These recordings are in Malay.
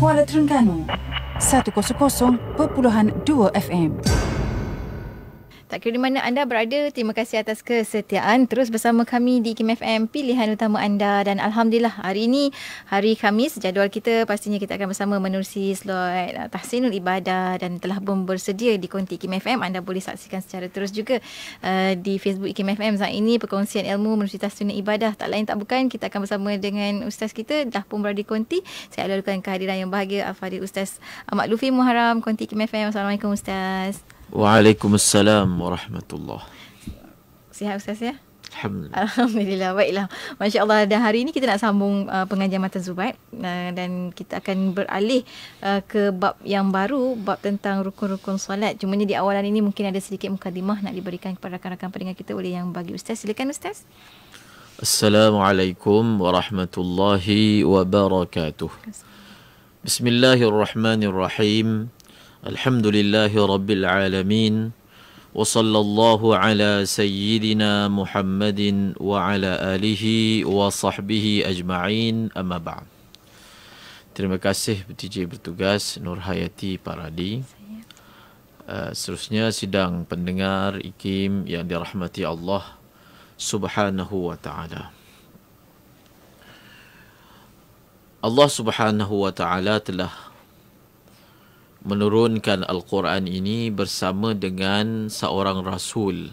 Kuala Terengganu 100.2 FM. Tak kira di mana anda berada, terima kasih atas kesetiaan terus bersama kami di Kim FM Pilihan Utama anda dan alhamdulillah hari ini hari Khamis jadual kita pastinya kita akan bersama menerusi slot eh, tahsinul ibadah dan telah pun bersedia di konti Kim FM anda boleh saksikan secara terus juga uh, di Facebook Kim FM saat ini perkongsian ilmu menerusi tahsinul ibadah tak lain tak bukan kita akan bersama dengan ustaz kita dah pun berada di konti saya alurkan kehadiran yang bahagia al Ustaz Ahmad Lufi Muharram konti Kim FM Assalamualaikum ustaz Waalaikumsalam warahmatullahi. Sihat ustaz ya? Alhamdulillah. Alhamdulillah. Baiklah. Masya-Allah dan hari ini kita nak sambung uh, pengajian mata Zubaid uh, dan kita akan beralih uh, ke bab yang baru bab tentang rukun-rukun solat. Cuma ni di awalan ini mungkin ada sedikit mukadimah nak diberikan kepada rakan-rakan pendengar kita oleh yang bagi ustaz. Silakan ustaz. Assalamualaikum warahmatullahi wabarakatuh. Bismillahirrahmanirrahim. الحمد لله رب العالمين وصلى الله على سيدنا محمد وعلى آله وصحبه أجمعين أما بعد Terima kasih PTJ bertugas Nur Hayati Paradi. Uh, seterusnya sidang pendengar IKIM yang dirahmati Allah Subhanahu wa taala. Allah Subhanahu wa taala telah menurunkan Al-Quran ini bersama dengan seorang Rasul.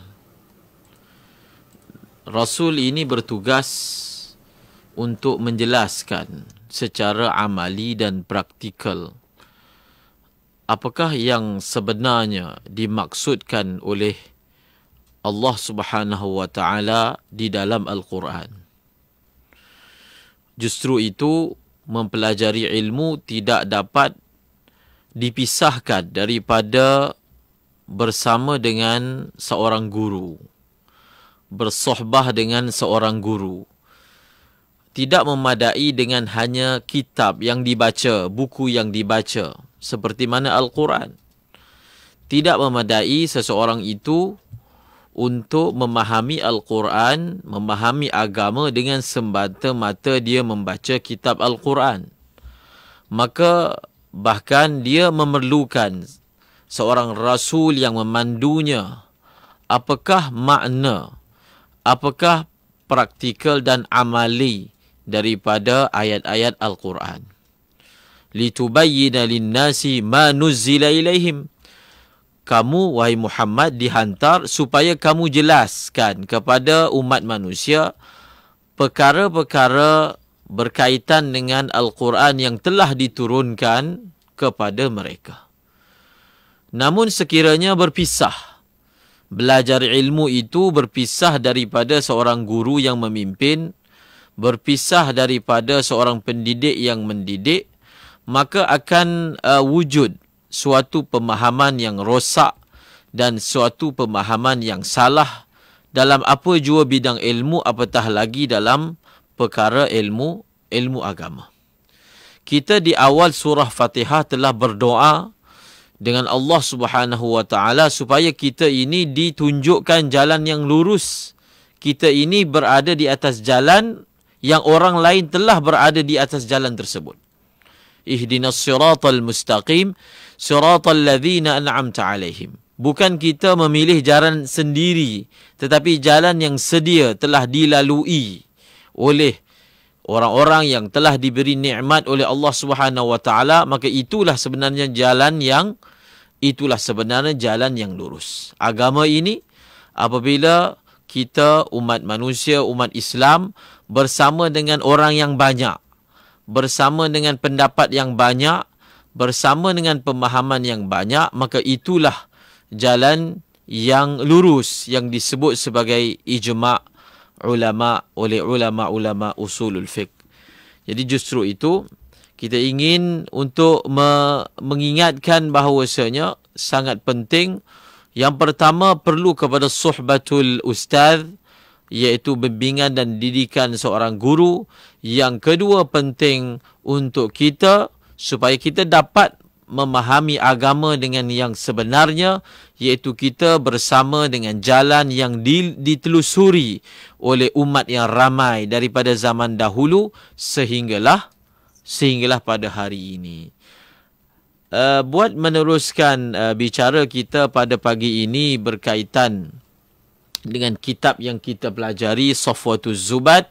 Rasul ini bertugas untuk menjelaskan secara amali dan praktikal apakah yang sebenarnya dimaksudkan oleh Allah Subhanahu wa taala di dalam Al-Quran. Justru itu mempelajari ilmu tidak dapat dipisahkan daripada bersama dengan seorang guru bersohbah dengan seorang guru tidak memadai dengan hanya kitab yang dibaca buku yang dibaca seperti mana al-Quran tidak memadai seseorang itu untuk memahami al-Quran memahami agama dengan sembata mata dia membaca kitab al-Quran maka bahkan dia memerlukan seorang rasul yang memandunya apakah makna apakah praktikal dan amali daripada ayat-ayat al-Quran litubayyana lin-nasi ma nuzila ilaihim kamu wahai Muhammad dihantar supaya kamu jelaskan kepada umat manusia perkara-perkara berkaitan dengan Al-Quran yang telah diturunkan kepada mereka. Namun sekiranya berpisah, belajar ilmu itu berpisah daripada seorang guru yang memimpin, berpisah daripada seorang pendidik yang mendidik, maka akan uh, wujud suatu pemahaman yang rosak dan suatu pemahaman yang salah dalam apa jua bidang ilmu apatah lagi dalam perkara ilmu ilmu agama. Kita di awal surah Fatihah telah berdoa dengan Allah Subhanahu wa taala supaya kita ini ditunjukkan jalan yang lurus. Kita ini berada di atas jalan yang orang lain telah berada di atas jalan tersebut. Ihdinas siratal mustaqim siratal ladzina an'amta alaihim. Bukan kita memilih jalan sendiri tetapi jalan yang sedia telah dilalui oleh orang-orang yang telah diberi nikmat oleh Allah Subhanahu wa taala maka itulah sebenarnya jalan yang itulah sebenarnya jalan yang lurus. Agama ini apabila kita umat manusia umat Islam bersama dengan orang yang banyak bersama dengan pendapat yang banyak bersama dengan pemahaman yang banyak maka itulah jalan yang lurus yang disebut sebagai ijma' ulama oleh ulama-ulama usulul fiqh. Jadi justru itu kita ingin untuk me- mengingatkan bahawasanya sangat penting yang pertama perlu kepada suhbatul ustaz iaitu bimbingan dan didikan seorang guru. Yang kedua penting untuk kita supaya kita dapat memahami agama dengan yang sebenarnya iaitu kita bersama dengan jalan yang ditelusuri oleh umat yang ramai daripada zaman dahulu sehinggalah sehinggalah pada hari ini. Uh, buat meneruskan uh, bicara kita pada pagi ini berkaitan dengan kitab yang kita pelajari Safwatuz Zubat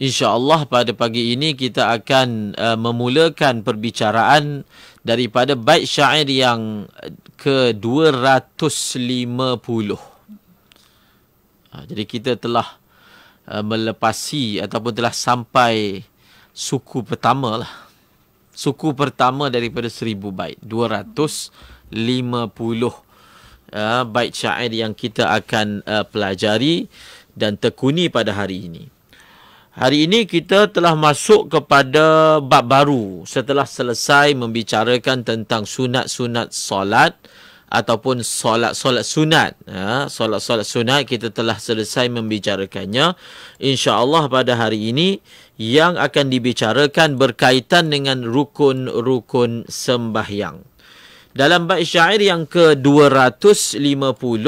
insyaallah pada pagi ini kita akan uh, memulakan perbicaraan daripada bait syair yang ke-250. Ha, jadi kita telah uh, melepasi ataupun telah sampai suku pertama lah. Suku pertama daripada seribu bait. 250 uh, bait syair yang kita akan uh, pelajari dan tekuni pada hari ini. Hari ini kita telah masuk kepada bab baru setelah selesai membicarakan tentang sunat-sunat solat ataupun solat-solat sunat. Ya, solat-solat sunat kita telah selesai membicarakannya. Insya Allah pada hari ini yang akan dibicarakan berkaitan dengan rukun-rukun sembahyang. Dalam bab syair yang ke-250,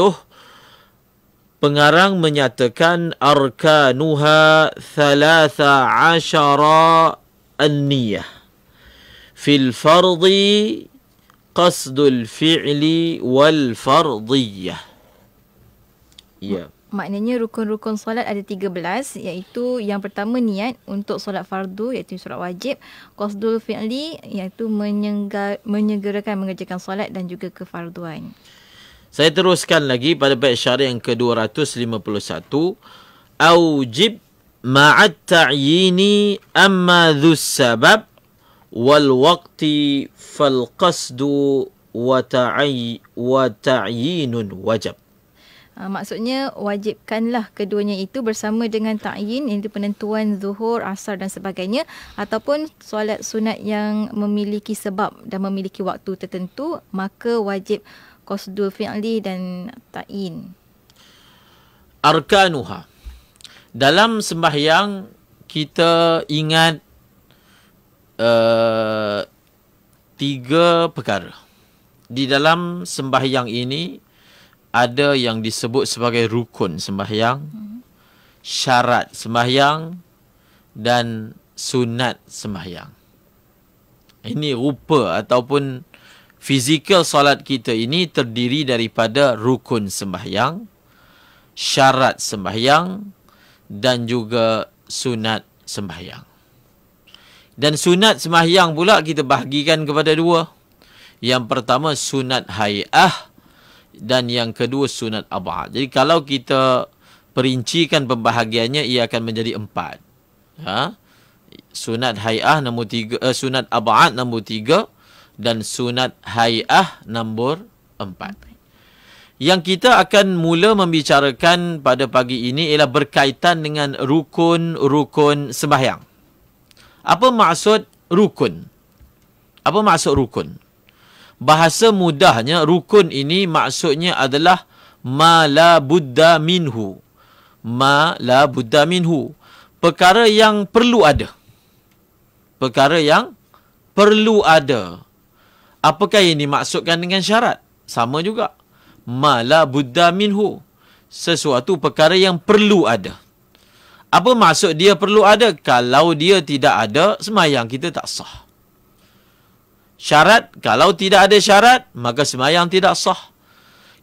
pengarang menyatakan arkanuha thalatha asyara an-niyah fil fardhi qasdul fi'li wal fardiyah ya maknanya rukun-rukun solat ada tiga belas, iaitu yang pertama niat untuk solat fardu iaitu solat wajib qasdul fi'li iaitu menyegerakan mengerjakan solat dan juga kefarduan saya teruskan lagi pada bait syari yang ke-251. Aujib ma'at ta'yini amma dhus sabab wal waqti fal qasdu wa ta'ay wa ta'yinun wajib. Ah, maksudnya wajibkanlah keduanya itu bersama dengan ta'yin iaitu penentuan zuhur, asar dan sebagainya ataupun solat sunat yang memiliki sebab dan memiliki waktu tertentu maka wajib qasdul fi'li dan ta'in. Arkanuha. Dalam sembahyang kita ingat uh, tiga perkara. Di dalam sembahyang ini ada yang disebut sebagai rukun sembahyang, syarat sembahyang dan sunat sembahyang. Ini rupa ataupun fizikal solat kita ini terdiri daripada rukun sembahyang, syarat sembahyang dan juga sunat sembahyang. Dan sunat sembahyang pula kita bahagikan kepada dua. Yang pertama sunat hai'ah dan yang kedua sunat abad. Jadi kalau kita perincikan pembahagiannya ia akan menjadi empat. Ha? Sunat hai'ah nombor tiga, eh, sunat abad nombor tiga, dan sunat hai'ah nombor Empat Yang kita akan mula membicarakan pada pagi ini ialah berkaitan dengan rukun-rukun sembahyang. Apa maksud rukun? Apa maksud rukun? Bahasa mudahnya rukun ini maksudnya adalah ma la buddha minhu. Ma la buddha minhu. Perkara yang perlu ada. Perkara yang perlu ada. Apakah yang dimaksudkan dengan syarat? Sama juga. Mala buddha minhu. Sesuatu perkara yang perlu ada. Apa maksud dia perlu ada? Kalau dia tidak ada, semayang kita tak sah. Syarat, kalau tidak ada syarat, maka semayang tidak sah.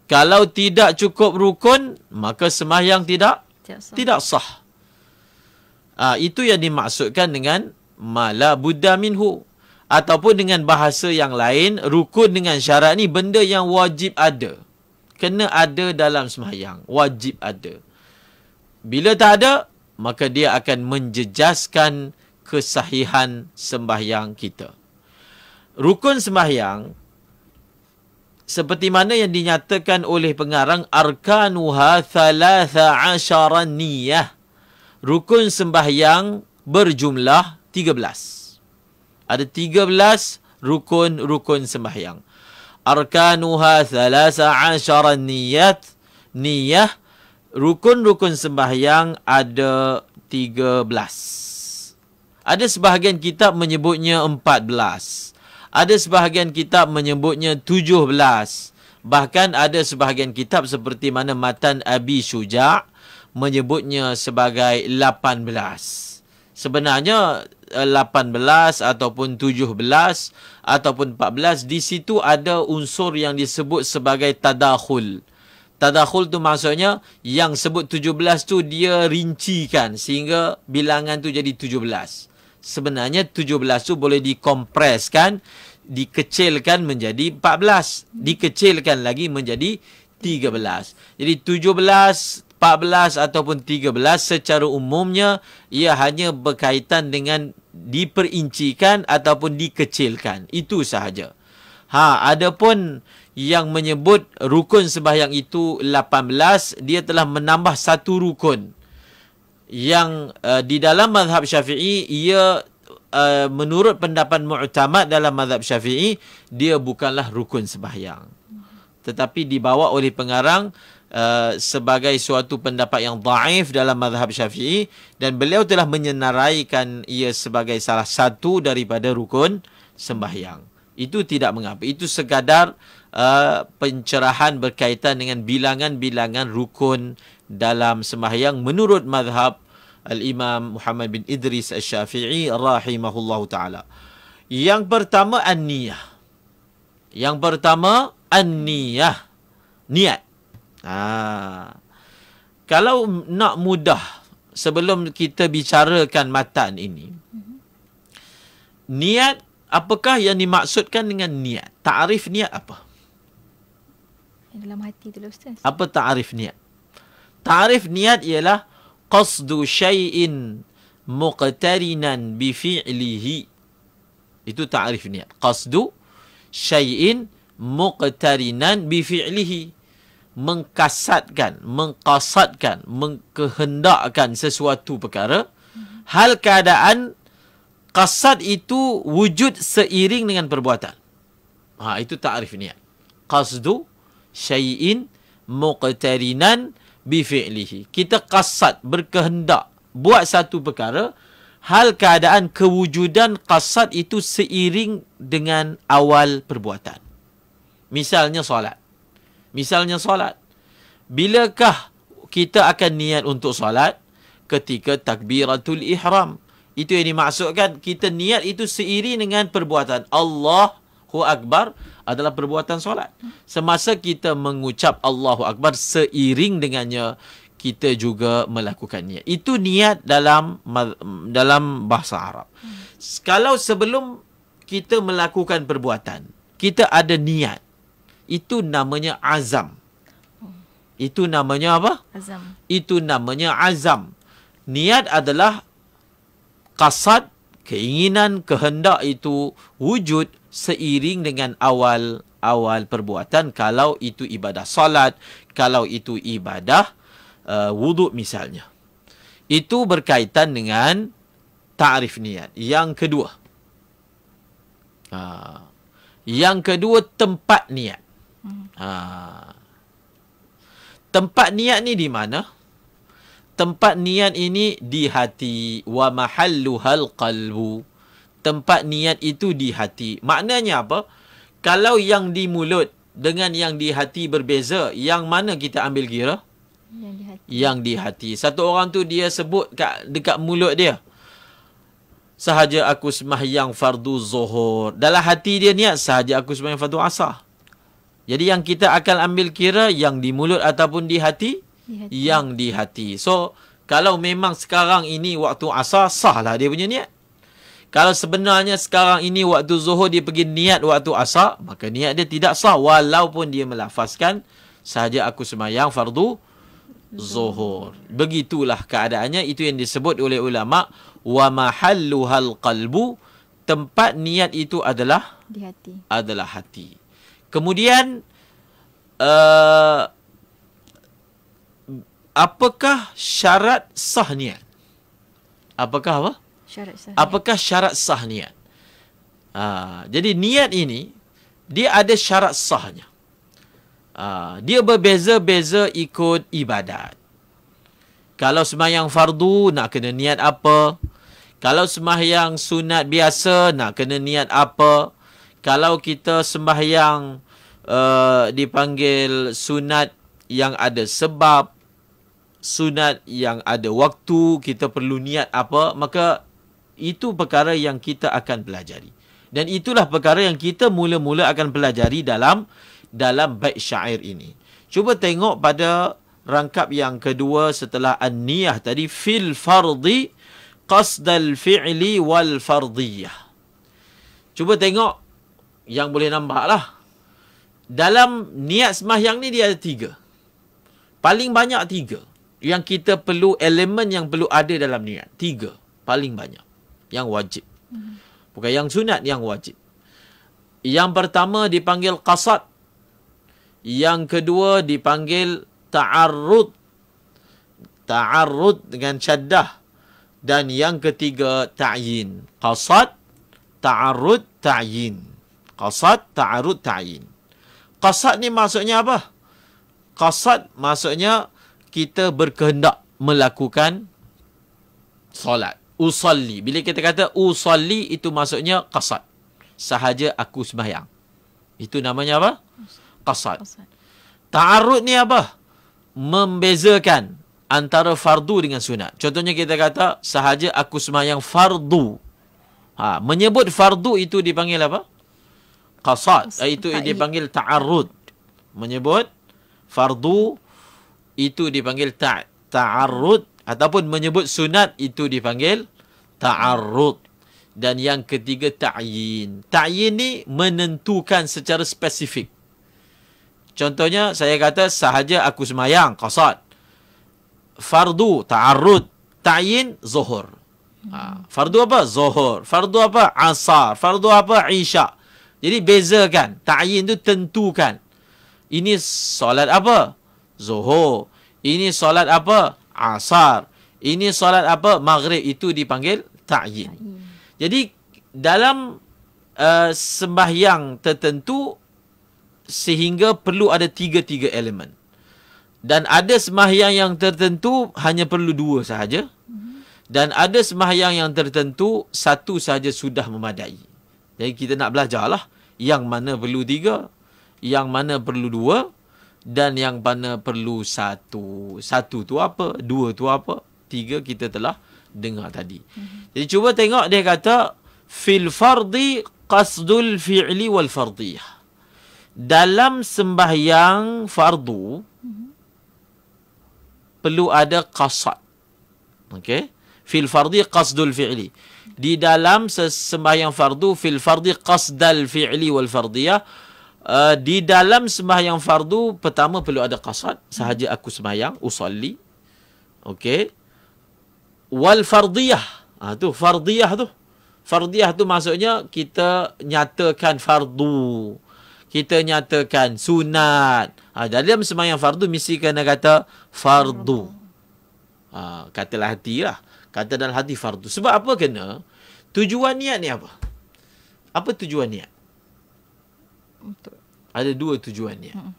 Kalau tidak cukup rukun, maka semayang tidak tidak sah. Tidak sah. Ha, itu yang dimaksudkan dengan malah buddha minhu ataupun dengan bahasa yang lain rukun dengan syarat ni benda yang wajib ada kena ada dalam sembahyang wajib ada bila tak ada maka dia akan menjejaskan kesahihan sembahyang kita rukun sembahyang seperti mana yang dinyatakan oleh pengarang arkanuha thalatha asharaniyah rukun sembahyang berjumlah 13 ada 13 rukun-rukun sembahyang. Arkanuha thalasa asyara niyat. Niyah. Rukun-rukun sembahyang ada 13. Ada sebahagian kitab menyebutnya 14. Ada sebahagian kitab menyebutnya 17. Bahkan ada sebahagian kitab seperti mana Matan Abi Suja' menyebutnya sebagai 18. Sebenarnya 18 eh, ataupun 17 ataupun 14 di situ ada unsur yang disebut sebagai tadakhul. Tadakhul tu maksudnya yang sebut 17 tu dia rincikan sehingga bilangan tu jadi 17. Sebenarnya 17 tu boleh dikompreskan, dikecilkan menjadi 14, dikecilkan lagi menjadi 13. Jadi 17 14 ataupun 13 secara umumnya ia hanya berkaitan dengan diperincikan ataupun dikecilkan. Itu sahaja. Ha, ada pun yang menyebut rukun sebahyang itu 18, dia telah menambah satu rukun. Yang uh, di dalam madhab syafi'i, ia uh, menurut pendapat mu'tamad dalam madhab syafi'i, dia bukanlah rukun sebahyang, Tetapi dibawa oleh pengarang, Uh, sebagai suatu pendapat yang daif dalam mazhab Syafi'i dan beliau telah menyenaraikan ia sebagai salah satu daripada rukun sembahyang. Itu tidak mengapa. Itu sekadar uh, pencerahan berkaitan dengan bilangan-bilangan rukun dalam sembahyang menurut mazhab Al-Imam Muhammad bin Idris Al-Syafi'i rahimahullahu taala. Yang pertama an-niyah. Yang pertama an-niyah. Niat. Ha. Kalau nak mudah sebelum kita bicarakan matan ini. Mhm. Niat apakah yang dimaksudkan dengan niat? Ta'rif niat apa? Dalam hati tu lah, ustaz. Apa ta'rif niat? Ta'rif niat ialah qasdu syai'in muqtarinan bi fi'lihi. Itu ta'rif niat. Qasdu syai'in muqtarinan bi fi'lihi mengkasatkan, mengkasatkan, mengkehendakkan sesuatu perkara, hal keadaan kasat itu wujud seiring dengan perbuatan. Ha, itu ta'rif niat. Qasdu syai'in muqtarinan bifi'lihi. Kita kasat, berkehendak, buat satu perkara, hal keadaan kewujudan kasat itu seiring dengan awal perbuatan. Misalnya solat. Misalnya solat. Bilakah kita akan niat untuk solat? Ketika takbiratul ihram. Itu yang dimaksudkan kita niat itu seiring dengan perbuatan. Allah Hu Akbar adalah perbuatan solat. Semasa kita mengucap Allah Hu Akbar seiring dengannya, kita juga melakukan niat. Itu niat dalam dalam bahasa Arab. Kalau sebelum kita melakukan perbuatan, kita ada niat. Itu namanya azam. Itu namanya apa? Azam. Itu namanya azam. Niat adalah kasat, keinginan, kehendak itu wujud seiring dengan awal-awal perbuatan. Kalau itu ibadah salat, kalau itu ibadah uh, wuduk misalnya. Itu berkaitan dengan ta'rif niat. Yang kedua. Uh, yang kedua tempat niat. Ha. Tempat niat ni di mana? Tempat niat ini di hati wa mahalluhal qalbu. Tempat niat itu di hati. Maknanya apa? Kalau yang di mulut dengan yang di hati berbeza, yang mana kita ambil kira? Yang di hati. Yang di hati. Satu orang tu dia sebut kat, dekat mulut dia. Sahaja aku yang fardu zuhur. Dalam hati dia niat sahaja aku yang fardu asar. Jadi yang kita akan ambil kira yang di mulut ataupun di hati, di hati. yang di hati. So kalau memang sekarang ini waktu asar sahlah dia punya niat. Kalau sebenarnya sekarang ini waktu zuhur dia pergi niat waktu asar, maka niat dia tidak sah walaupun dia melafazkan saja aku semayang fardu zuhur. Begitulah keadaannya itu yang disebut oleh ulama wa mahalluhal qalbu tempat niat itu adalah di hati. Adalah hati. Kemudian uh, apakah syarat sah niat? Apakah apa? Syarat sah. Apakah syarat sah niat? Uh, jadi niat ini dia ada syarat sahnya. Uh, dia berbeza-beza ikut ibadat. Kalau semayang fardu nak kena niat apa? Kalau sembahyang sunat biasa nak kena niat apa? Kalau kita sembahyang Uh, dipanggil sunat yang ada sebab sunat yang ada waktu kita perlu niat apa maka itu perkara yang kita akan pelajari dan itulah perkara yang kita mula-mula akan pelajari dalam dalam baik syair ini cuba tengok pada rangkap yang kedua setelah an-niyah tadi fil fardhi qasdal fi'li wal fardiyah cuba tengok yang boleh lah dalam niat sembahyang ni dia ada tiga. Paling banyak tiga. Yang kita perlu, elemen yang perlu ada dalam niat. Tiga. Paling banyak. Yang wajib. Bukan yang sunat, yang wajib. Yang pertama dipanggil qasad. Yang kedua dipanggil ta'arud. Ta'arud dengan caddah, Dan yang ketiga ta'yin. Qasad, ta'arud, ta'yin. Qasad, ta'arud, ta'yin. Qasad ni maksudnya apa? Qasad maksudnya kita berkehendak melakukan solat. Usalli. Bila kita kata usalli itu maksudnya qasad. Sahaja aku sembahyang. Itu namanya apa? Qasad. Ta'arud ni apa? Membezakan antara fardu dengan sunat. Contohnya kita kata sahaja aku sembahyang fardu. Ha, menyebut fardu itu dipanggil apa? qasad itu yang dipanggil ta'arud menyebut fardu itu dipanggil ta ta'arud ataupun menyebut sunat itu dipanggil ta'arud dan yang ketiga ta'yin ta'yin ni menentukan secara spesifik contohnya saya kata sahaja aku semayang qasad fardu ta'arud ta'yin zuhur Ha, fardu apa? Zuhur. Fardu apa? Asar. Fardu apa? Isya'. Jadi bezakan. Ta'yin tu tentukan. Ini solat apa? Zuhur. Ini solat apa? Asar. Ini solat apa? Maghrib. Itu dipanggil ta'yin. Jadi dalam uh, sembahyang tertentu sehingga perlu ada tiga-tiga elemen. Dan ada sembahyang yang tertentu hanya perlu dua sahaja. Hmm. Dan ada sembahyang yang tertentu satu sahaja sudah memadai. Jadi kita nak belajarlah yang mana perlu tiga, yang mana perlu dua dan yang mana perlu satu. Satu tu apa? Dua tu apa? Tiga kita telah dengar tadi. Mm-hmm. Jadi cuba tengok dia kata fil fardhi qasdul fi'li wal fardiyah. Dalam sembahyang fardu mm-hmm. perlu ada qasad. Okay, Fil fardhi qasdul fi'li di dalam sembahyang fardu fil fardi qasdal fi'li wal fardiyah Uh, di dalam sembahyang fardu pertama perlu ada qasad sahaja aku sembahyang usolli okey wal fardiyah ah ha, tu fardiyah tu fardiyah tu maksudnya kita nyatakan fardu kita nyatakan sunat ha, dalam sembahyang fardu mesti kena kata fardu ah ha, katalah hatilah Kata dalam hati fardu. Sebab apa kena? Tujuan niat ni apa? Apa tujuan niat? Untuk. Ada dua tujuan niat. Hmm.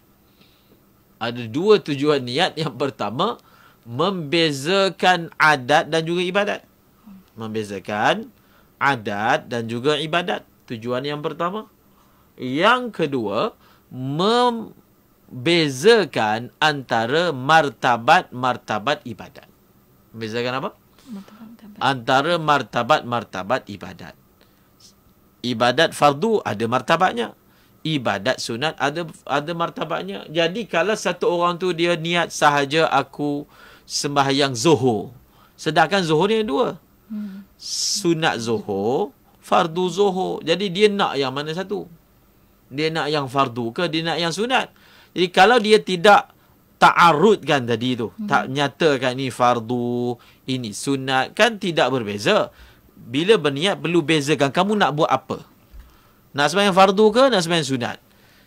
Ada dua tujuan niat. Yang pertama, membezakan adat dan juga ibadat. Membezakan adat dan juga ibadat. Tujuan yang pertama. Yang kedua, membezakan antara martabat-martabat ibadat. Membezakan apa? Hmm antara martabat-martabat ibadat. Ibadat fardu ada martabatnya. Ibadat sunat ada ada martabatnya. Jadi kalau satu orang tu dia niat sahaja aku sembahyang zuhur. Sedangkan zuhur ni dua. Hmm. Sunat zuhur, fardu zuhur. Jadi dia nak yang mana satu? Dia nak yang fardu ke dia nak yang sunat? Jadi kalau dia tidak ta'arudkan tadi tu. Hmm. Tak nyatakan ini fardu, ini sunat. Kan tidak berbeza. Bila berniat perlu bezakan. Kamu nak buat apa? Nak sembahyang fardu ke nak sembahyang sunat?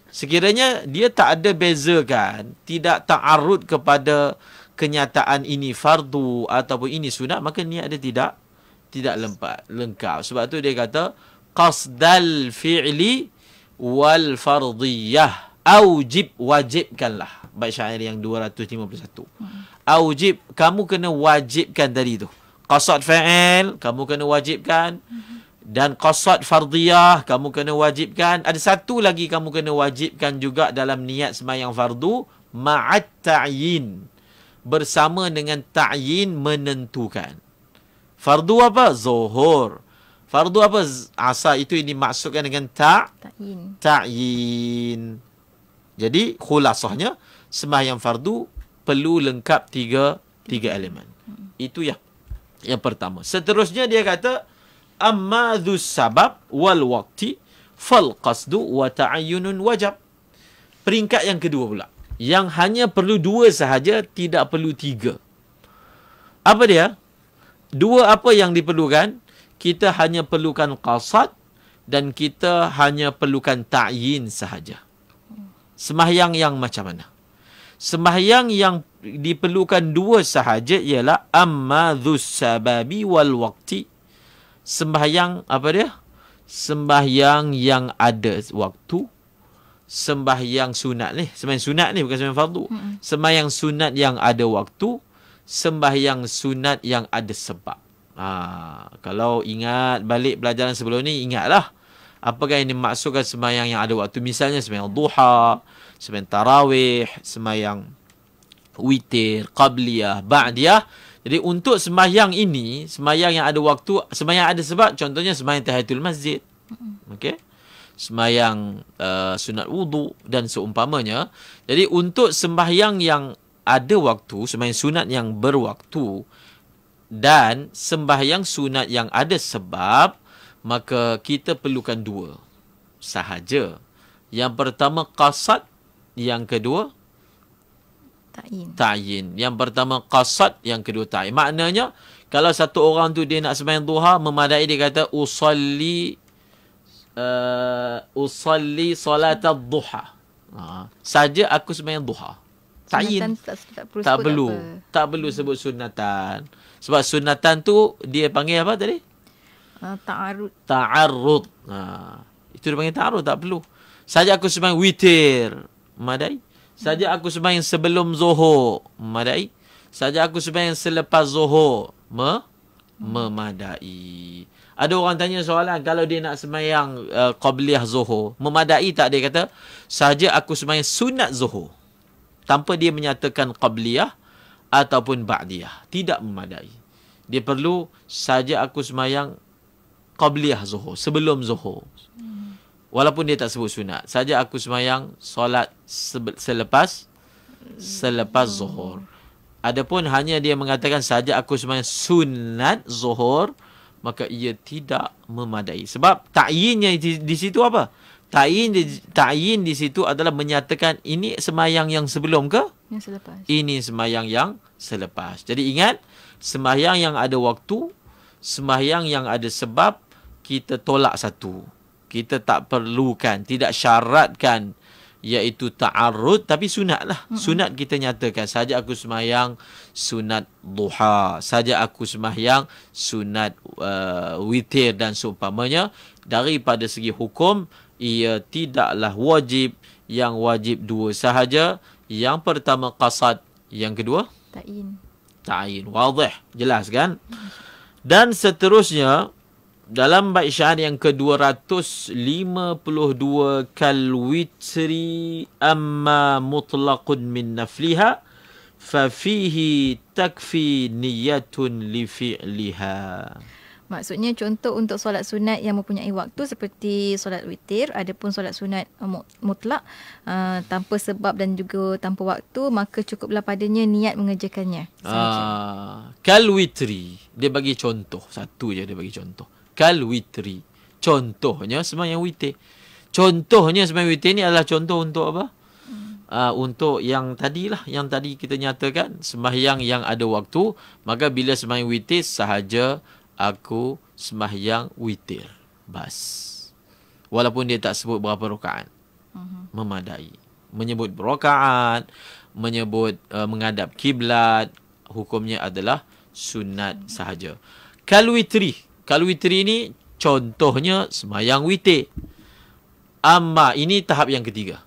Sekiranya dia tak ada bezakan, tidak ta'arud kepada kenyataan ini fardu ataupun ini sunat, maka niat dia tidak tidak lempat, lengkap. Sebab tu dia kata, qasdal fi'li wal fardiyah. Aujib wajibkanlah bait syair yang 251. Hmm. Aujib, kamu kena wajibkan tadi tu. Qasad fa'il, kamu kena wajibkan. Hmm. Dan qasad fardiyah, kamu kena wajibkan. Ada satu lagi kamu kena wajibkan juga dalam niat semayang fardu. Ma'at ta'yin. Bersama dengan ta'yin menentukan. Fardu apa? Zuhur. Fardu apa? Asa itu ini maksudkan dengan ta' ta'yin. Ta Jadi khulasahnya, hmm sembahyang fardu perlu lengkap tiga tiga elemen. Itu ya yang pertama. Seterusnya dia kata amma sabab wal waqti fal qasdu wa ta'ayyunun wajib. Peringkat yang kedua pula. Yang hanya perlu dua sahaja tidak perlu tiga. Apa dia? Dua apa yang diperlukan? Kita hanya perlukan qasad dan kita hanya perlukan ta'yin sahaja. Semahyang yang macam mana? sembahyang yang diperlukan dua sahaja ialah amma sababi wal waqti sembahyang apa dia sembahyang yang ada waktu sembahyang sunat ni sembahyang sunat ni bukan sembahyang fardu hmm. sembahyang sunat yang ada waktu sembahyang sunat yang ada sebab ha, kalau ingat balik pelajaran sebelum ni ingatlah apakah yang dimaksudkan sembahyang yang ada waktu misalnya sembahyang duha hmm sembahyang tarawih, sembahyang witir, qabliyah, ba'diyah. Jadi untuk sembahyang ini, sembahyang yang ada waktu, sembahyang ada sebab contohnya sembahyang tahiyatul masjid. okay? Sembahyang uh, sunat wudu dan seumpamanya. Jadi untuk sembahyang yang ada waktu, sembahyang sunat yang berwaktu dan sembahyang sunat yang ada sebab, maka kita perlukan dua sahaja. Yang pertama, kasat yang kedua tayin. Ta'in Yang pertama Qasad Yang kedua tayin. Maknanya Kalau satu orang tu Dia nak sembahyang duha Memadai dia kata Usalli uh, Usalli Salatat duha ha. Saja aku sembahyang duha Ta'in Tak perlu tak, perlu sebut sunatan Sebab sunatan tu Dia panggil apa tadi? Uh, ta'arud Ta'arud ha. Itu dia panggil ta'arud Tak perlu Saja aku sembahyang witir madai. Saja aku sembahyang sebelum zuhur, madai. Saja aku sembahyang selepas zuhur, Ma? memadai. Ada orang tanya soalan kalau dia nak sembahyang uh, qabliyah zuhur, memadai tak dia kata? Saja aku sembahyang sunat zuhur tanpa dia menyatakan qabliyah ataupun ba'diyah, tidak memadai. Dia perlu saja aku sembahyang qabliyah zuhur, sebelum zuhur. Hmm walaupun dia tak sebut sunat saja aku semayang solat selepas selepas zuhur adapun hanya dia mengatakan saja aku semayang sunat zuhur maka ia tidak memadai sebab takyinnya di, di situ apa takyin takyin di situ adalah menyatakan ini semayang yang sebelum ke yang selepas ini semayang yang selepas jadi ingat semayang yang ada waktu semayang yang ada sebab kita tolak satu kita tak perlukan, tidak syaratkan iaitu ta'arud tapi sunatlah. Mm-hmm. Sunat kita nyatakan saja aku semayang sunat duha, saja aku semayang sunat uh, witir dan seumpamanya daripada segi hukum ia tidaklah wajib yang wajib dua sahaja yang pertama qasad yang kedua ta'in ta'in wadih jelas kan dan seterusnya dalam bait syair yang ke-252 kal witri amma mutlaqun min nafliha fa fihi takfi niyatun li fi'liha. Maksudnya contoh untuk solat sunat yang mempunyai waktu seperti solat witir ataupun solat sunat uh, mutlak uh, tanpa sebab dan juga tanpa waktu maka cukuplah padanya niat mengerjakannya. Ah, kal witri dia bagi contoh satu je dia bagi contoh kal witri. Contohnya sembahyang witir. Contohnya sembahyang witir ni adalah contoh untuk apa? Uh, untuk yang tadilah, yang tadi kita nyatakan sembahyang yang ada waktu, maka bila sembahyang witir sahaja aku sembahyang witir. Bas. Walaupun dia tak sebut berapa rakaat. Hmm. Memadai. Menyebut rakaat, menyebut uh, menghadap kiblat, hukumnya adalah sunat hmm. sahaja. Kalwitri kalau witir ini contohnya semayang witir. Amma ini tahap yang ketiga.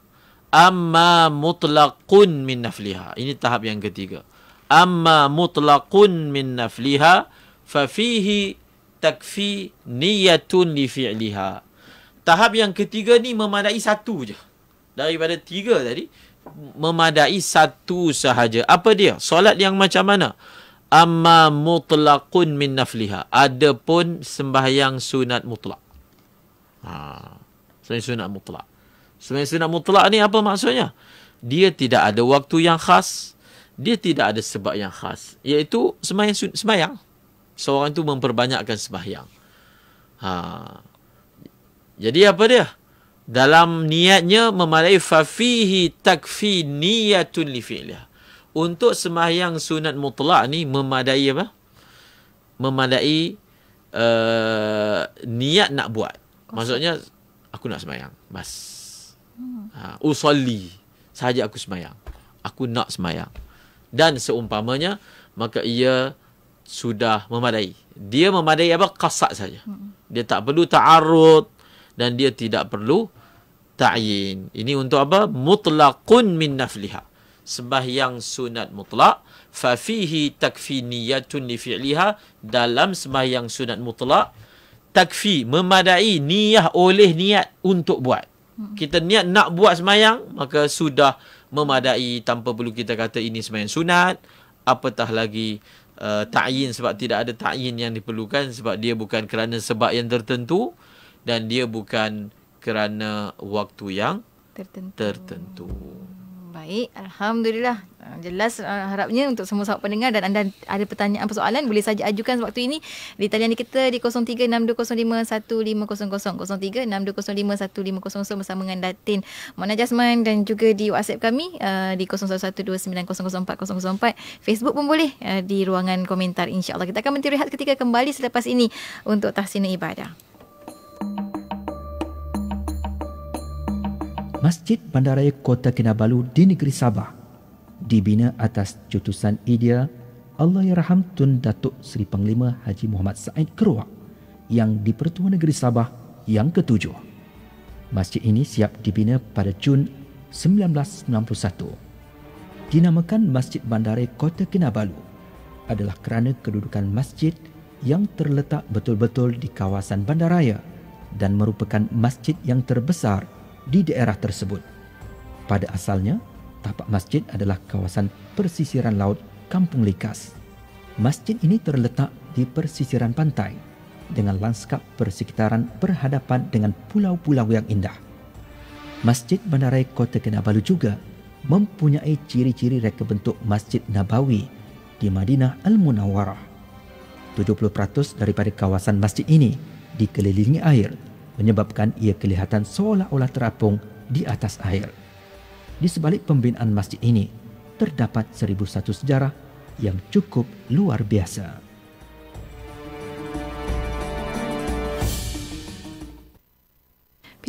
Amma mutlaqun min nafliha. Ini tahap yang ketiga. Amma mutlaqun min nafliha fa fihi takfi niyatun li fi'liha. Tahap yang ketiga ni memadai satu je. Daripada tiga tadi memadai satu sahaja. Apa dia? Solat yang macam mana? Solat yang macam mana? amma mutlaqun min nafliha adapun sembahyang sunat mutlak ha sembahyang sunat mutlak sembahyang sunat mutlak ni apa maksudnya dia tidak ada waktu yang khas dia tidak ada sebab yang khas iaitu sembahyang sembahyang seorang itu memperbanyakkan sembahyang ha jadi apa dia dalam niatnya memalai fa fihi takfi niyatun li fi'liha untuk semayang sunat mutlak ni memadai apa? Memadai uh, niat nak buat. Maksudnya aku nak semayang, Bas. Hmm. Ha, usalli. Sahaja aku semayang, Aku nak semayang Dan seumpamanya maka ia sudah memadai. Dia memadai apa? Kasat saja. Hmm. Dia tak perlu ta'arud dan dia tidak perlu ta'in. Ini untuk apa? Mutlaqun min nafliha sembahyang sunat mutlak fa fihi takfiniyatun li fi'liha dalam sembahyang sunat mutlak takfi memadai niat oleh niat untuk buat hmm. kita niat nak buat sembahyang maka sudah memadai tanpa perlu kita kata ini sembahyang sunat apatah lagi uh, ta'yin sebab tidak ada takyin yang diperlukan sebab dia bukan kerana sebab yang tertentu dan dia bukan kerana waktu yang tertentu, tertentu. Baik, alhamdulillah. Ah, jelas uh, harapnya untuk semua sahabat pendengar dan anda ada pertanyaan apa soalan boleh saja ajukan waktu ini di talian kita di 0362051500 0362051500 bersama dengan Datin Mona Jasman dan juga di WhatsApp kami uh, di 0112904004 Facebook pun boleh uh, di ruangan komentar insya-Allah. Kita akan menteri rehat ketika kembali selepas ini untuk tahsin ibadah. Masjid Bandaraya Kota Kinabalu di negeri Sabah dibina atas cutusan idea Allah Yarham Tun Datuk Seri Panglima Haji Muhammad Said Keruak yang di pertua negeri Sabah yang ketujuh. Masjid ini siap dibina pada Jun 1961. Dinamakan Masjid Bandaraya Kota Kinabalu adalah kerana kedudukan masjid yang terletak betul-betul di kawasan bandaraya dan merupakan masjid yang terbesar di daerah tersebut. Pada asalnya, tapak masjid adalah kawasan persisiran laut Kampung Likas. Masjid ini terletak di persisiran pantai dengan lanskap persekitaran berhadapan dengan pulau-pulau yang indah. Masjid Menarai Kota Kinabalu juga mempunyai ciri-ciri reka bentuk Masjid Nabawi di Madinah Al-Munawarah. 70% daripada kawasan masjid ini dikelilingi air menyebabkan ia kelihatan seolah-olah terapung di atas air. Di sebalik pembinaan masjid ini, terdapat 1001 sejarah yang cukup luar biasa.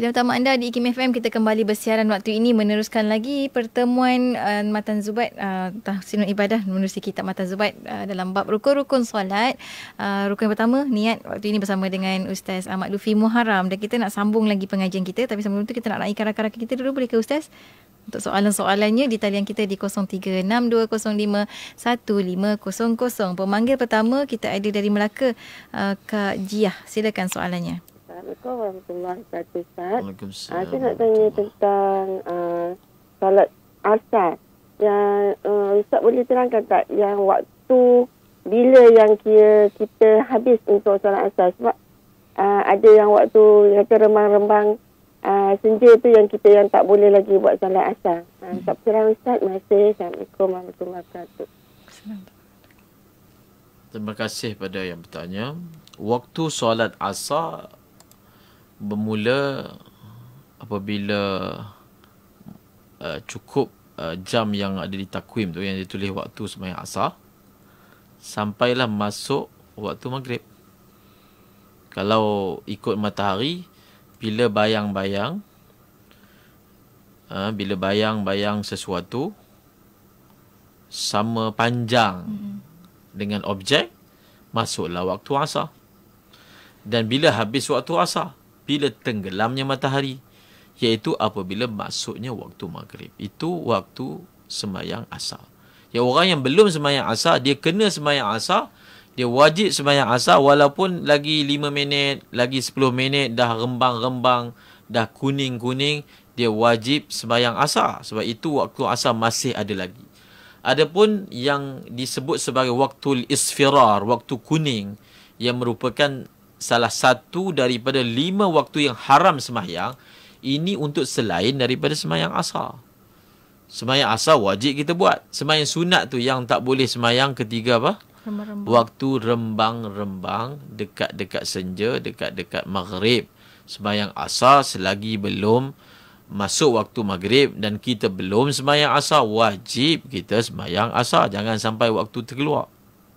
Kita minta anda di IKIM FM kita kembali bersiaran waktu ini meneruskan lagi pertemuan uh, Matan Zubat uh, Tahsinul Ibadah menerusi kitab Matan Zubat uh, dalam bab rukun-rukun solat. Uh, rukun pertama niat waktu ini bersama dengan Ustaz Ahmad Lufi Muharram dan kita nak sambung lagi pengajian kita tapi sebelum itu kita nak raikan rakan-rakan kita dulu boleh ke Ustaz? Untuk soalan-soalannya di talian kita di 0362051500. Pemanggil pertama kita ada dari Melaka uh, Kak Jiah. Silakan soalannya. Assalamualaikum warahmatullahi wabarakatuh Ustaz. Waalaikumsalam. Ah, saya nak tanya tentang uh, salat asar. Yang uh, Ustaz boleh terangkan tak yang waktu bila yang kira kita habis untuk salat asar sebab uh, ada yang waktu yang remang-rembang uh, senja tu yang kita yang tak boleh lagi buat salat asar. Uh, hmm. Tak terang Ustaz. Masih. Assalamualaikum warahmatullahi wabarakatuh. Terima kasih pada yang bertanya. Waktu solat asar bermula apabila uh, cukup uh, jam yang ada di takwim tu yang ditulis waktu sembahyang asar sampailah masuk waktu maghrib. Kalau ikut matahari bila bayang-bayang uh, bila bayang-bayang sesuatu sama panjang mm-hmm. dengan objek masuklah waktu asar. Dan bila habis waktu asar bila tenggelamnya matahari iaitu apabila masuknya waktu maghrib itu waktu semayang asar ya orang yang belum semayang asar dia kena semayang asar dia wajib semayang asar walaupun lagi 5 minit lagi 10 minit dah rembang-rembang dah kuning-kuning dia wajib semayang asar sebab itu waktu asar masih ada lagi adapun yang disebut sebagai waktu isfirar waktu kuning yang merupakan salah satu daripada lima waktu yang haram semayang ini untuk selain daripada semayang asal. Semayang asal wajib kita buat. Semayang sunat tu yang tak boleh semayang ketiga apa? Rembang. Waktu rembang-rembang dekat-dekat senja, dekat-dekat maghrib. Semayang asal selagi belum masuk waktu maghrib dan kita belum semayang asal, wajib kita semayang asal. Jangan sampai waktu terkeluar.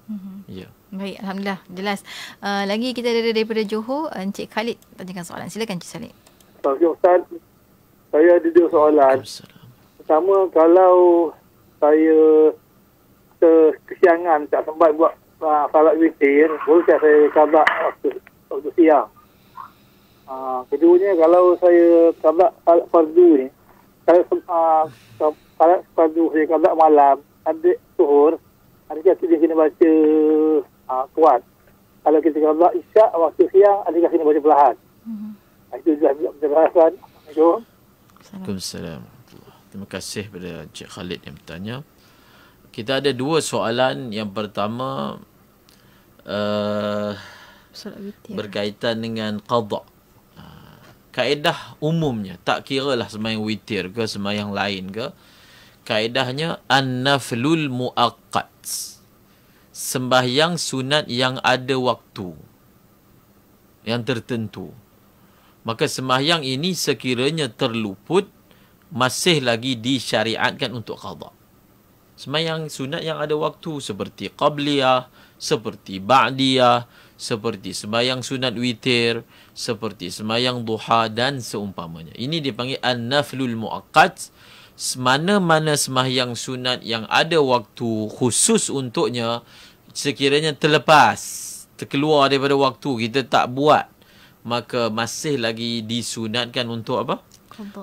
Mm-hmm. Ya. Baik, alhamdulillah. Jelas. Uh, lagi kita ada daripada Johor, Encik Khalid tanyakan soalan. Silakan Encik Khalid. Okey, Ustaz. Saya ada dua soalan. Pertama, kalau saya kesiangan tak sempat buat uh, salat witir, boleh tak saya khabar waktu, waktu siang? Uh, keduanya, kalau saya khabar salat fardu ni, kalau uh, ah, salat fardu saya khabar malam, ada suhur, adakah kita kena baca ha, ah, kuat kalau kita kata isyak waktu siang adakah kena baca perlahan mm-hmm. itu juga kita berhasil Assalamualaikum Terima kasih kepada Encik Khalid yang bertanya Kita ada dua soalan Yang pertama uh, Berkaitan dengan qadha uh, Kaedah umumnya Tak kira lah semayang witir ke Semayang lain ke uh, kaedahnya an-naflul muaqqat sembahyang sunat yang ada waktu yang tertentu maka sembahyang ini sekiranya terluput masih lagi disyariatkan untuk qada sembahyang sunat yang ada waktu seperti qabliyah seperti ba'diyah seperti sembahyang sunat witir seperti sembahyang duha dan seumpamanya ini dipanggil an-naflul muaqqat semana-mana semahyang sunat yang ada waktu khusus untuknya sekiranya terlepas, terkeluar daripada waktu, kita tak buat, maka masih lagi disunatkan untuk apa?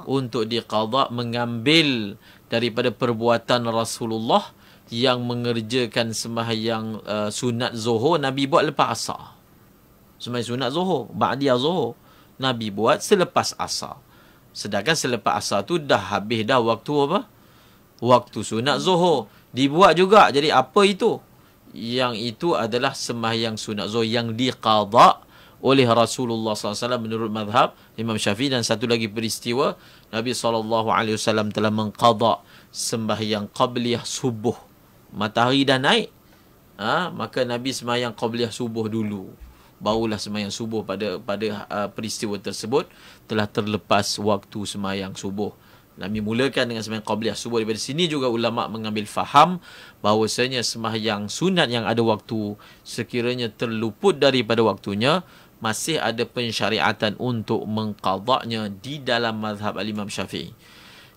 Untuk diqadha mengambil daripada perbuatan Rasulullah yang mengerjakan semahyang uh, sunat zuhur Nabi buat lepas asar. Semahyang sunat zuhur, ba'diyah zuhur. Nabi buat selepas asar. Sedangkan selepas asar tu dah habis dah waktu apa? Waktu sunat zuhur. Dibuat juga. Jadi apa itu? Yang itu adalah sembahyang sunat zuhur yang diqadak oleh Rasulullah SAW menurut Mazhab Imam Syafi'i dan satu lagi peristiwa Nabi SAW telah mengqadak sembahyang qabliyah subuh matahari dah naik ha? maka Nabi sembahyang qabliyah subuh dulu barulah semayang subuh pada pada uh, peristiwa tersebut telah terlepas waktu semayang subuh. Kami mulakan dengan semayang Qabliyah subuh daripada sini juga ulama mengambil faham bahawasanya semayang sunat yang ada waktu sekiranya terluput daripada waktunya masih ada pensyariatan untuk mengqadaknya di dalam mazhab al-Imam Syafi'i.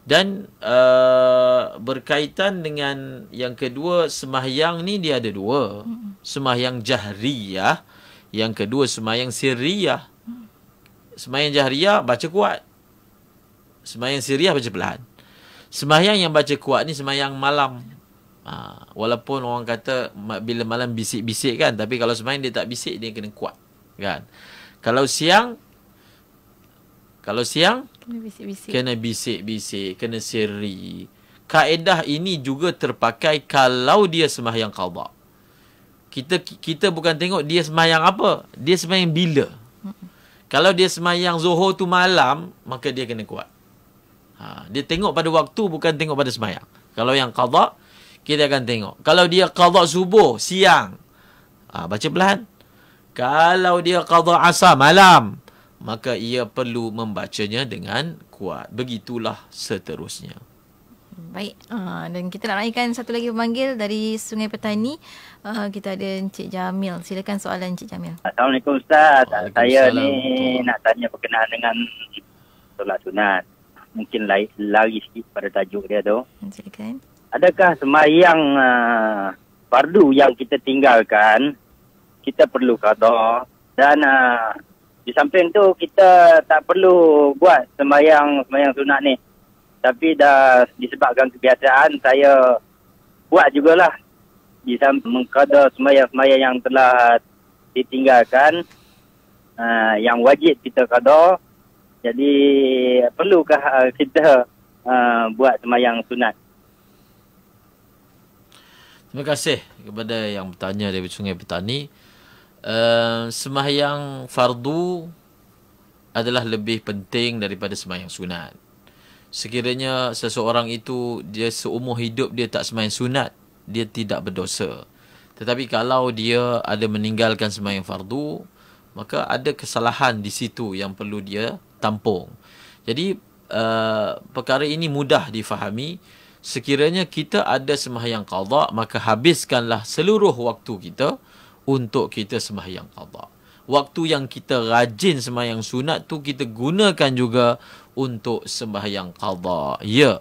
Dan uh, berkaitan dengan yang kedua, semahyang ni dia ada dua. Semahyang jahriyah. Ya. Yang kedua semayang siriyah. Semayang jahriyah baca kuat. Semayang siriyah baca perlahan. Semayang yang baca kuat ni semayang malam. Ha, walaupun orang kata bila malam bisik-bisik kan. Tapi kalau semayang dia tak bisik dia kena kuat. kan. Kalau siang. Kalau siang. Kena bisik-bisik. Kena bisik Kena siri. Kaedah ini juga terpakai kalau dia semayang kaubak kita kita bukan tengok dia semayang apa. Dia semayang bila. Kalau dia semayang zuhur tu malam, maka dia kena kuat. Ha, dia tengok pada waktu, bukan tengok pada semayang. Kalau yang qadha, kita akan tengok. Kalau dia qadha subuh, siang. Ha, baca pelan. Kalau dia qadha asar, malam. Maka ia perlu membacanya dengan kuat. Begitulah seterusnya. Baik. Uh, dan kita nak raikan satu lagi pemanggil dari Sungai Petani. Uh, kita ada Encik Jamil. Silakan soalan Encik Jamil. Assalamualaikum Ustaz. Saya ni nak tanya berkenaan dengan solat sunat. Mungkin lari, lari sikit pada tajuk dia tu. Silakan. Adakah semayang uh, fardu yang kita tinggalkan, kita perlu kata dan uh, di samping tu kita tak perlu buat semayang, semayang sunat ni. Tapi dah disebabkan kebiasaan saya buat jugalah bisa mengkada semaya-semaya yang telah ditinggalkan uh, yang wajib kita kada jadi perlukah ha, kita uh, buat semayang sunat Terima kasih kepada yang bertanya dari Sungai Petani uh, semayang fardu adalah lebih penting daripada semayang sunat sekiranya seseorang itu dia seumur hidup dia tak semayang sunat dia tidak berdosa. Tetapi kalau dia ada meninggalkan sembahyang fardu, maka ada kesalahan di situ yang perlu dia tampung. Jadi uh, perkara ini mudah difahami. Sekiranya kita ada sembahyang qadha, maka habiskanlah seluruh waktu kita untuk kita sembahyang qadha. Waktu yang kita rajin sembahyang sunat tu kita gunakan juga untuk sembahyang qadha. Ya. Yeah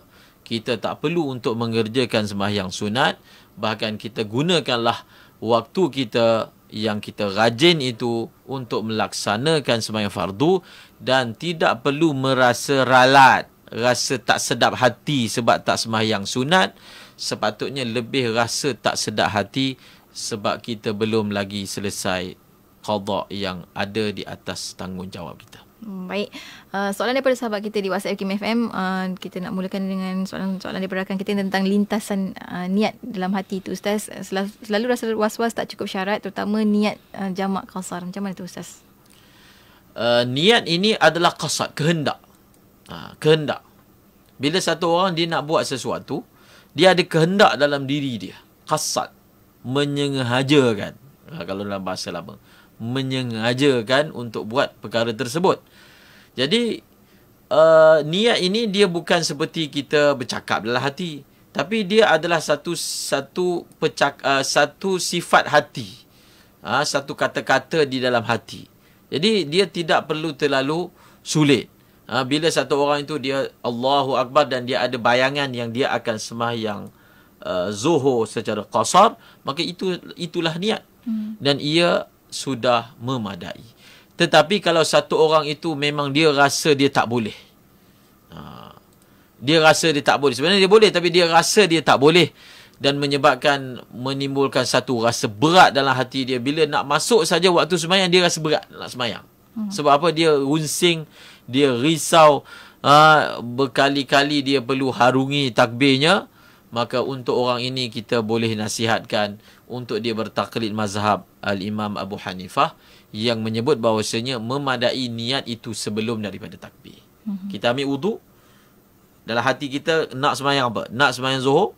kita tak perlu untuk mengerjakan sembahyang sunat bahkan kita gunakanlah waktu kita yang kita rajin itu untuk melaksanakan sembahyang fardu dan tidak perlu merasa ralat rasa tak sedap hati sebab tak sembahyang sunat sepatutnya lebih rasa tak sedap hati sebab kita belum lagi selesai qada yang ada di atas tanggungjawab kita Baik. Uh, soalan daripada sahabat kita di WhatsApp Kim FM, uh, kita nak mulakan dengan soalan-soalan daripada rakan kita tentang lintasan uh, niat dalam hati itu ustaz. Uh, selalu rasa was-was tak cukup syarat terutama niat uh, jamak qasar. Macam mana tu ustaz? Uh, niat ini adalah kasar kehendak. Uh, kehendak. Bila satu orang dia nak buat sesuatu, dia ada kehendak dalam diri dia. kasar, menyengajakan. Uh, kalau dalam bahasa lama menyengajakan untuk buat perkara tersebut. Jadi uh, niat ini dia bukan seperti kita bercakap dalam hati, tapi dia adalah satu satu pecak, uh, satu sifat hati. Uh, satu kata-kata di dalam hati. Jadi dia tidak perlu terlalu sulit. Uh, bila satu orang itu dia Allahu Akbar dan dia ada bayangan yang dia akan sembahyang uh, zuho secara kasar, maka itu itulah niat. Hmm. Dan ia sudah memadai. Tetapi kalau satu orang itu memang dia rasa dia tak boleh. Ha. Dia rasa dia tak boleh. Sebenarnya dia boleh tapi dia rasa dia tak boleh. Dan menyebabkan menimbulkan satu rasa berat dalam hati dia. Bila nak masuk saja waktu semayang, dia rasa berat nak semayang. Hmm. Sebab apa? Dia runsing, dia risau. Ha. berkali-kali dia perlu harungi takbirnya maka untuk orang ini kita boleh nasihatkan untuk dia bertaklid mazhab al-Imam Abu Hanifah yang menyebut bahawasanya memadai niat itu sebelum daripada takbir. Mm-hmm. Kita ambil wuduk dalam hati kita nak semayang apa? Nak semayang Zuhur.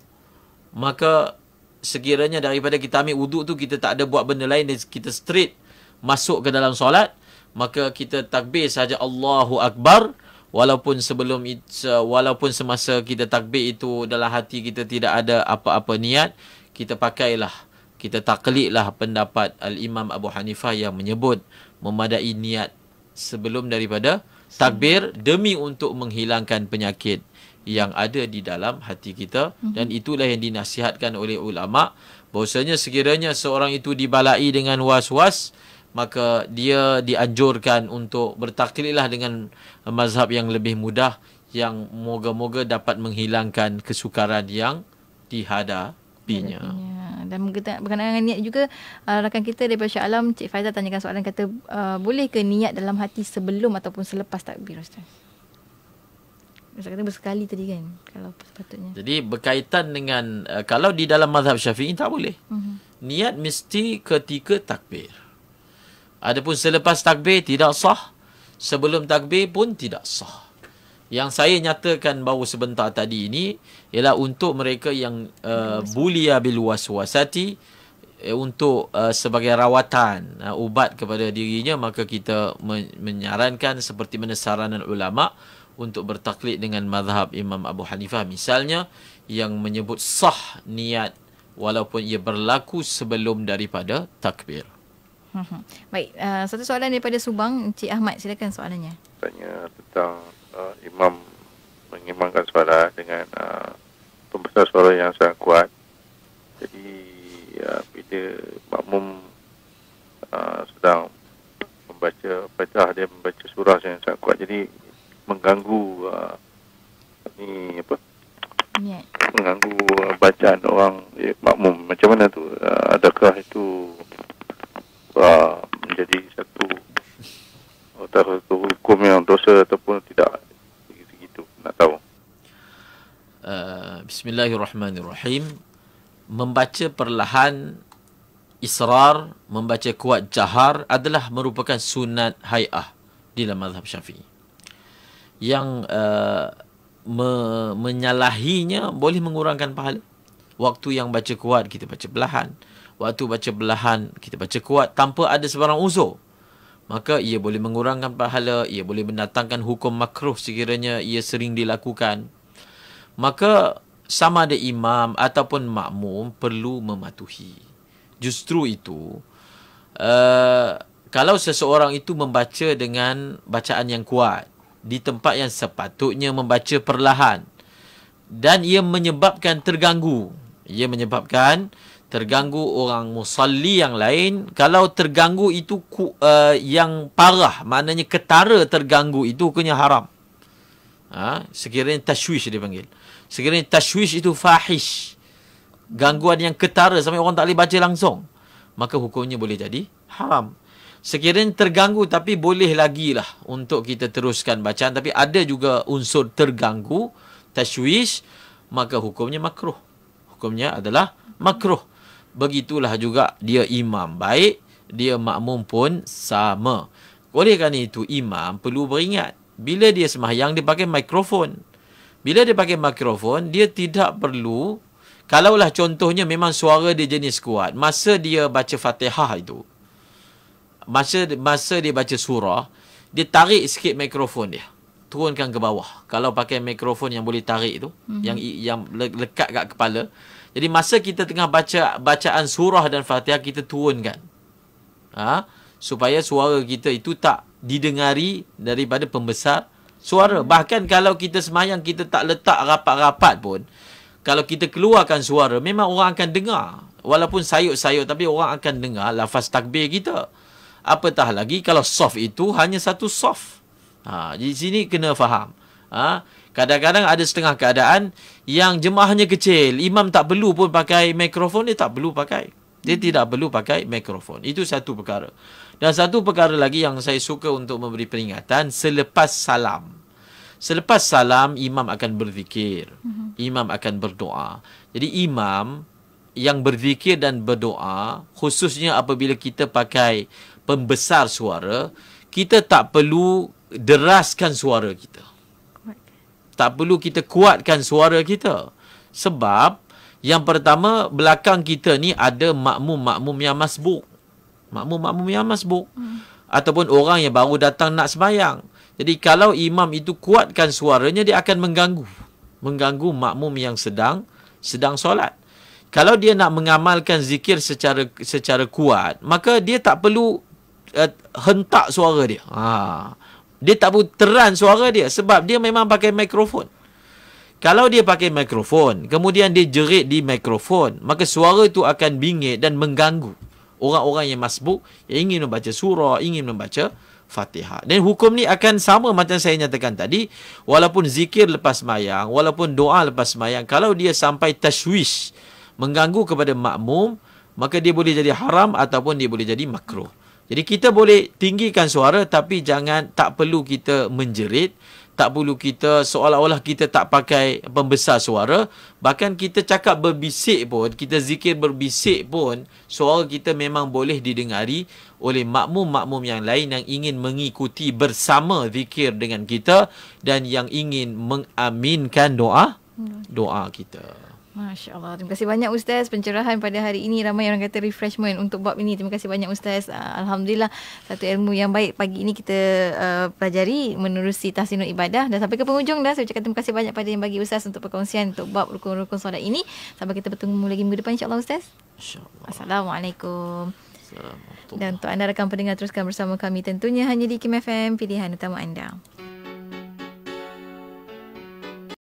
Maka sekiranya daripada kita ambil wuduk tu kita tak ada buat benda lain dan kita straight masuk ke dalam solat, maka kita takbir saja Allahu Akbar walaupun sebelum itu, walaupun semasa kita takbir itu dalam hati kita tidak ada apa-apa niat kita pakailah kita taklidlah pendapat al-Imam Abu Hanifah yang menyebut memadai niat sebelum daripada takbir demi untuk menghilangkan penyakit yang ada di dalam hati kita mhm. dan itulah yang dinasihatkan oleh ulama bahwasanya sekiranya seorang itu dibalai dengan was-was maka dia dianjurkan untuk bertaklilah dengan mazhab yang lebih mudah yang moga-moga dapat menghilangkan kesukaran yang dihadapinya. Dan berkenaan dengan niat juga uh, rakan kita daripada Syah Alam Cik Faizal tanyakan soalan kata uh, boleh ke niat dalam hati sebelum ataupun selepas takbir Ustaz? Ustaz kata bersekali tadi kan kalau sepatutnya. Jadi berkaitan dengan uh, kalau di dalam mazhab Syafi'i tak boleh. Uh-huh. Niat mesti ketika takbir. Adapun selepas takbir tidak sah. Sebelum takbir pun tidak sah. Yang saya nyatakan baru sebentar tadi ini ialah untuk mereka yang uh, bulia bil waswasati uh, eh, untuk uh, sebagai rawatan uh, ubat kepada dirinya maka kita men- menyarankan seperti mana saranan ulama untuk bertaklid dengan mazhab Imam Abu Hanifah misalnya yang menyebut sah niat walaupun ia berlaku sebelum daripada takbir. Hmm. Baik, uh, satu soalan daripada Subang, Cik Ahmad silakan soalannya. Tanya tentang uh, imam mengimamkan suara dengan uh, pembesar suara yang sangat kuat. Jadi uh, bila makmum uh, sedang membaca fatah dia membaca surah yang sangat kuat jadi mengganggu uh, ni apa niat mengganggu uh, bacaan orang eh, makmum macam mana tu uh, adakah itu Uh, menjadi uh, satu hukum yang dosa ataupun tidak begitu nak tahu uh, Bismillahirrahmanirrahim membaca perlahan israr membaca kuat jahar adalah merupakan sunat hai'ah di dalam mazhab syafi'i yang uh, me- menyalahinya boleh mengurangkan pahala waktu yang baca kuat kita baca perlahan waktu baca belahan kita baca kuat tanpa ada sebarang uzur maka ia boleh mengurangkan pahala ia boleh mendatangkan hukum makruh sekiranya ia sering dilakukan maka sama ada imam ataupun makmum perlu mematuhi justru itu uh, kalau seseorang itu membaca dengan bacaan yang kuat di tempat yang sepatutnya membaca perlahan dan ia menyebabkan terganggu ia menyebabkan terganggu orang musalli yang lain kalau terganggu itu uh, yang parah maknanya ketara terganggu itu hukumnya haram ha? sekiranya tashwish dia panggil sekiranya tashwish itu fahish gangguan yang ketara sampai orang tak boleh baca langsung maka hukumnya boleh jadi haram sekiranya terganggu tapi boleh lagi lah untuk kita teruskan bacaan tapi ada juga unsur terganggu tashwish maka hukumnya makruh hukumnya adalah makruh begitulah juga dia imam baik dia makmum pun sama oleh kerana itu imam perlu beringat bila dia sembahyang dia pakai mikrofon bila dia pakai mikrofon dia tidak perlu kalaulah contohnya memang suara dia jenis kuat masa dia baca Fatihah itu masa masa dia baca surah dia tarik sikit mikrofon dia turunkan ke bawah kalau pakai mikrofon yang boleh tarik tu mm-hmm. yang yang lekat kat kepala jadi masa kita tengah baca bacaan surah dan fatihah kita turunkan ha supaya suara kita itu tak didengari daripada pembesar suara mhm. bahkan kalau kita semayang kita tak letak rapat-rapat pun kalau kita keluarkan suara memang orang akan dengar walaupun sayuk-sayuk tapi orang akan dengar lafaz takbir kita apatah lagi kalau soft itu hanya satu soft Ha, di sini kena faham. Ha, kadang-kadang ada setengah keadaan yang jemaahnya kecil. Imam tak perlu pun pakai mikrofon. Dia tak perlu pakai. Dia tidak perlu pakai mikrofon. Itu satu perkara. Dan satu perkara lagi yang saya suka untuk memberi peringatan. Selepas salam. Selepas salam, imam akan berzikir. Mhm. Imam akan berdoa. Jadi imam yang berzikir dan berdoa, khususnya apabila kita pakai pembesar suara, kita tak perlu deraskan suara kita. Tak perlu kita kuatkan suara kita. Sebab yang pertama belakang kita ni ada makmum-makmum yang masbuk. Makmum-makmum yang masbuk. Hmm. Ataupun orang yang baru datang nak semayang Jadi kalau imam itu kuatkan suaranya dia akan mengganggu. Mengganggu makmum yang sedang sedang solat. Kalau dia nak mengamalkan zikir secara secara kuat, maka dia tak perlu uh, hentak suara dia. Ha. Dia tak perlu teran suara dia sebab dia memang pakai mikrofon. Kalau dia pakai mikrofon, kemudian dia jerit di mikrofon, maka suara itu akan bingit dan mengganggu orang-orang yang masbuk yang ingin membaca surah, ingin membaca Fatihah. Dan hukum ni akan sama macam saya nyatakan tadi, walaupun zikir lepas mayang, walaupun doa lepas mayang, kalau dia sampai tashwish mengganggu kepada makmum, maka dia boleh jadi haram ataupun dia boleh jadi makruh. Jadi kita boleh tinggikan suara tapi jangan tak perlu kita menjerit, tak perlu kita seolah-olah kita tak pakai pembesar suara, bahkan kita cakap berbisik pun, kita zikir berbisik pun, suara kita memang boleh didengari oleh makmum-makmum yang lain yang ingin mengikuti bersama zikir dengan kita dan yang ingin mengaminkan doa hmm. doa kita. Masya Allah. Terima kasih banyak Ustaz pencerahan pada hari ini. Ramai orang kata refreshment untuk bab ini. Terima kasih banyak Ustaz. Ah, Alhamdulillah. Satu ilmu yang baik pagi ini kita uh, pelajari menerusi tahsinul ibadah. Dan sampai ke penghujung dah. Saya ucapkan terima kasih banyak pada yang bagi Ustaz untuk perkongsian untuk bab rukun-rukun solat ini. Sampai kita bertemu lagi minggu depan insyaAllah Ustaz. InsyaAllah. Assalamualaikum. Assalamualaikum. Dan untuk anda rakan pendengar teruskan bersama kami tentunya hanya di KMFM pilihan utama anda.